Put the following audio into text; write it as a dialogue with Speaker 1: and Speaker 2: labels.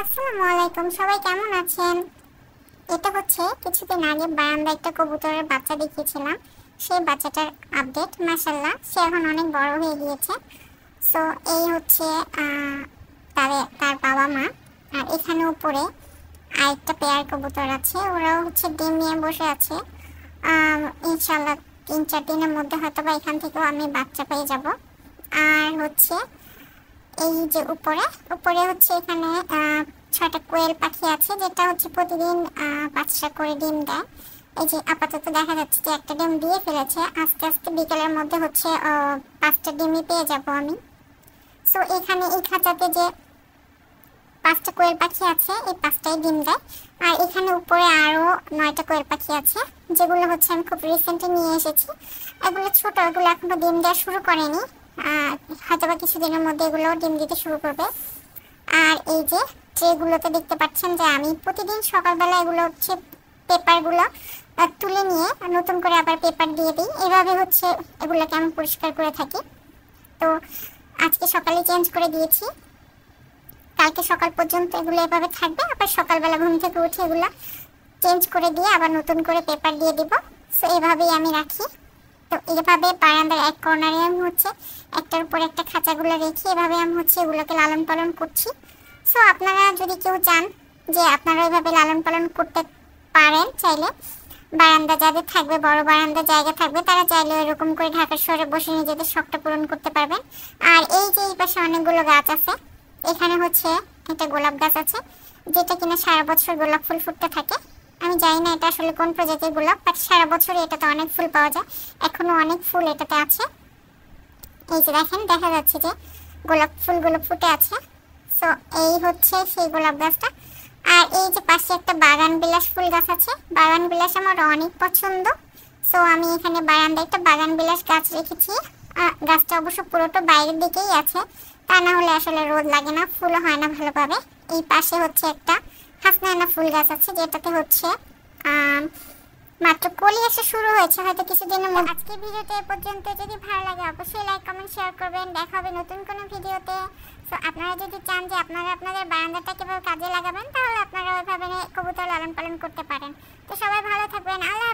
Speaker 1: আসসালামু আলাইকুম সবাই কেমন আছেন এটা হচ্ছে কিছুদিন আগে বারান্দা একটা কবুতরের বাচ্চা দেখিয়েছিলাম সেই বাচ্চাটার আপডেট মাসাল্লাহ সে এখন অনেক বড় হয়ে গিয়েছে সো এই হচ্ছে তার তার বাবা মা আর এখানে উপরে আরেকটা পেয়ার কবুতর আছে ওরাও হচ্ছে ডিম নিয়ে বসে আছে ইনশাল্লাহ তিন চার দিনের মধ্যে হয়তো বা এখান থেকেও আমি বাচ্চা পেয়ে যাব আর হচ্ছে এই যে উপরে উপরে হচ্ছে এখানে ছয়টা কোয়েল পাখি আছে যেটা হচ্ছে প্রতিদিন পাঁচটা করে ডিম দেয় এই যে আপাতত দেখা যাচ্ছে যে একটা ডিম দিয়ে ফেলেছে আস্তে আস্তে বিকেলের মধ্যে হচ্ছে পাঁচটা ডিমই পেয়ে যাব আমি সো এখানে এই খাঁচাতে যে পাঁচটা কোয়েল পাখি আছে এই পাঁচটাই ডিম দেয় আর এখানে উপরে আরও নয়টা কোয়েল পাখি আছে যেগুলো হচ্ছে আমি খুব রিসেন্টলি নিয়ে এসেছি এগুলো ছোটো এগুলো এখনও ডিম দেওয়া শুরু করেনি হয়তো বা কিছুদিনের মধ্যে এগুলো ডিম দিতে শুরু করবে আর এই যে ট্রেগুলোতে দেখতে পাচ্ছেন যে আমি প্রতিদিন সকালবেলা এগুলো হচ্ছে পেপারগুলো তুলে নিয়ে নতুন করে আবার পেপার দিয়ে দিই এভাবে হচ্ছে এগুলোকে আমি পরিষ্কার করে থাকি তো আজকে সকালে চেঞ্জ করে দিয়েছি কালকে সকাল পর্যন্ত এগুলো এভাবে থাকবে আবার সকালবেলা ঘুম থেকে উঠে এগুলো চেঞ্জ করে দিয়ে আবার নতুন করে পেপার দিয়ে দিব সো এভাবেই আমি রাখি তো এইভাবে বারান্দার এক কর্নারে আমি হচ্ছে একটার উপর একটা খাঁচাগুলো রেখে এভাবে আমি হচ্ছে এগুলোকে লালন পালন করছি সো আপনারা যদি কেউ চান যে আপনারা এইভাবে লালন পালন করতে পারেন চাইলে বারান্দা যাদের থাকবে বড় বারান্দা জায়গা থাকবে তারা চাইলে এরকম করে ঢাকা শহরে বসে নিজেদের শখটা পূরণ করতে পারবেন আর এই যে এই পাশে অনেকগুলো গাছ আছে এখানে হচ্ছে একটা গোলাপ গাছ আছে যেটা কিনা সারা বছর গোলাপ ফুল ফুটতে থাকে আমি জানি না এটা আসলে কোন প্রজাতির গোলাপ বাট সারা বছরই এটাতে অনেক ফুল পাওয়া যায় এখনও অনেক ফুল এটাতে আছে এই যে দেখেন দেখা যাচ্ছে যে গোলাপ ফুলগুলো ফুটে আছে সো এই হচ্ছে সেই গোলাপ গাছটা আর এই যে পাশে একটা বাগান বিলাস ফুল গাছ আছে বাগান বিলাস আমার অনেক পছন্দ সো আমি এখানে বারান্দায় একটা বাগান বিলাস গাছ রেখেছি গাছটা অবশ্য পুরোটা বাইরের দিকেই আছে তা না হলে আসলে রোদ লাগে না ফুলও হয় না ভালোভাবে এই পাশে হচ্ছে একটা হাসনায়না ফুল গাছ আছে যেটাতে হচ্ছে মাত্র কলি এসে শুরু হয়েছে হয়তো কিছুদিনের মধ্যে আজকে ভিডিওতে এ পর্যন্ত যদি ভালো লাগে অবশ্যই লাইক কমেন্ট শেয়ার করবেন দেখা হবে নতুন কোনো ভিডিওতে সো আপনারা যদি চান যে আপনারা আপনাদের বারান্দাটা কীভাবে কাজে লাগাবেন তাহলে আপনারা ওইভাবে কবুতর লালন পালন করতে পারেন তো সবাই ভালো থাকবেন আল্লাহ